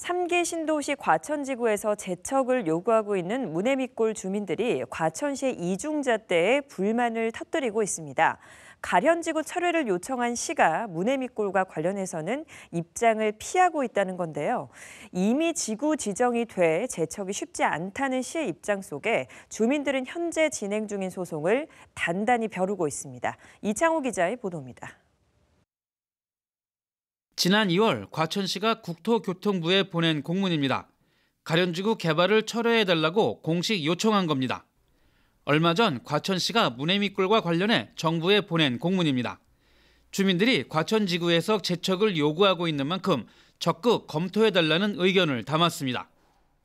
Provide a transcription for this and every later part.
3개 신도시 과천지구에서 재척을 요구하고 있는 문해미골 주민들이 과천시의 이중잣대에 불만을 터뜨리고 있습니다. 가련지구 철회를 요청한 시가 문해밑골과 관련해서는 입장을 피하고 있다는 건데요. 이미 지구 지정이 돼 재척이 쉽지 않다는 시의 입장 속에 주민들은 현재 진행 중인 소송을 단단히 벼르고 있습니다. 이창호 기자의 보도입니다. 지난 2월 과천시가 국토교통부에 보낸 공문입니다. 가련지구 개발을 철회해달라고 공식 요청한 겁니다. 얼마 전 과천시가 문해미골과 관련해 정부에 보낸 공문입니다. 주민들이 과천지구에서 재척을 요구하고 있는 만큼 적극 검토해달라는 의견을 담았습니다.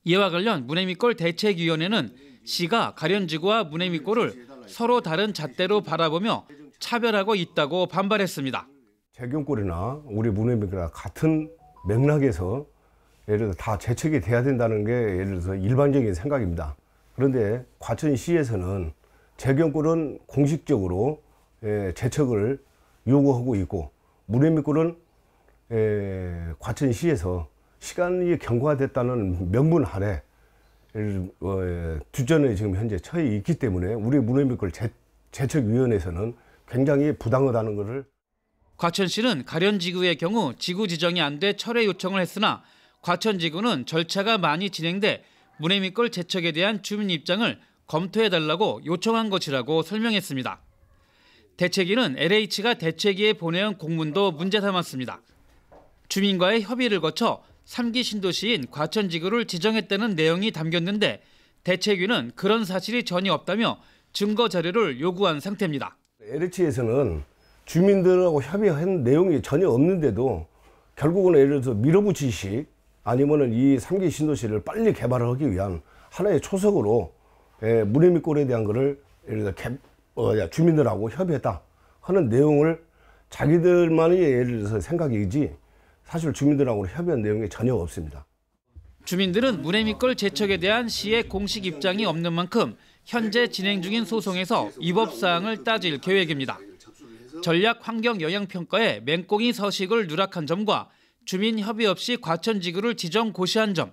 이와 관련 문해미골 대책위원회는 시가 가련지구와 문해미골을 서로 다른 잣대로 바라보며 차별하고 있다고 반발했습니다. 재경골이나 우리 문해병이나 같은 맥락에서 예를 들어 다 재척이 돼야 된다는 게 예를 들어서 일반적인 생각입니다. 그런데 과천시에서는 재경골은 공식적으로 예, 재척을 요구하고 있고 문해미골은 예, 과천시에서 시간이 경과됐다는 명분 아래 어, 주전에 예, 지금 현재 처해 있기 때문에 우리 문해미골 재척위원회에서는 굉장히 부당하다는 것을 과천 시는 가련지구의 경우 지구 지정이 안 돼 철회 요청을 했으나 과천 지구는 절차가 많이 진행돼 문해미골 재척에 대한 주민 입장을 검토해달라고 요청한 것이라고 설명했습니다. 대책위는 LH가 대책위에 보내온 공문도 문제 삼았습니다. 주민과의 협의를 거쳐 3기 신도시인 과천지구를 지정했다는 내용이 담겼는데 대책위는 그런 사실이 전혀 없다며 증거 자료를 요구한 상태입니다. LH에서는 주민들하고 협의한 내용이 전혀 없는데도 결국은 예를 들어서 밀어붙이식 아니면은 이 3기 신도시를 빨리 개발 하기 위한 하나의 초석으로 예, 무림미골에 대한 거를 예를 들어 개, 어, 주민들하고 협의했다 하는 내용을 자기들만의 예를 들어서 생각이지 사실 주민들하고 협의한 내용이 전혀 없습니다. 주민들은 무래미골 재척에 대한 시의 공식 입장이 없는 만큼 현재 진행 중인 소송에서 입법 사항을 따질 계획입니다. 전략 환경 영향 평가에 맹꽁이 서식을 누락한 점과 주민 협의 없이 과천지구를 지정 고시한 점,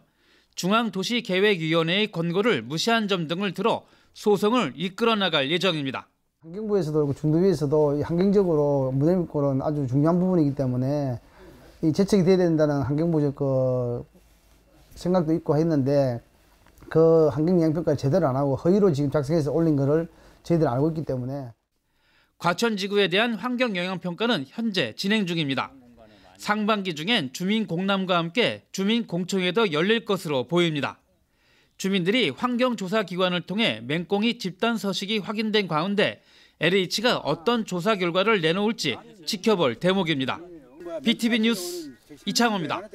중앙도시계획위원회의 권고를 무시한 점 등을 들어 소송을 이끌어 나갈 예정입니다. 환경부에서도 중도위에서도 환경적으로 무대미꼴은 아주 중요한 부분이기 때문에 이 재책이 돼야 된다는 환경부적 그 생각도 있고 했는데 그 환경영향평가를 제대로 안 하고 허위로 지금 작성해서 올린 거를 저희들 알고 있기 때문에 과천지구에 대한 환경 영향 평가는 현재 진행 중입니다. 상반기 중엔 주민 공람과 함께 주민 공청회도 열릴 것으로 보입니다. 주민들이 환경조사기관을 통해 맹꽁이 집단 서식이 확인된 가운데 LH가 어떤 조사 결과를 내놓을지 지켜볼 대목입니다. BTV 뉴스 이창호입니다.